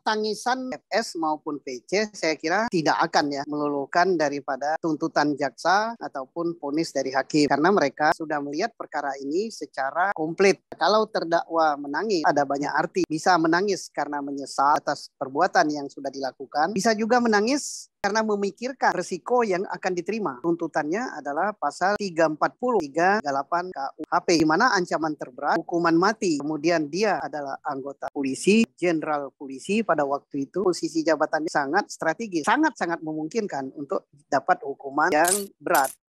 Tangisan FS maupun PC saya kira tidak akan ya meluluhkan daripada tuntutan jaksa ataupun ponis dari hakim karena mereka sudah melihat perkara ini secara komplit. Kalau terdakwa menangis ada banyak arti. Bisa menangis karena menyesal atas perbuatan yang sudah dilakukan, bisa juga menangis karena memikirkan resiko yang akan diterima. Tuntutannya adalah pasal 340 38 KUHP di mana ancaman terberat hukuman mati. Kemudian dia adalah anggota polisi, jenderal polisi pada waktu itu posisi jabatannya sangat strategis, sangat-sangat memungkinkan untuk dapat hukuman yang berat.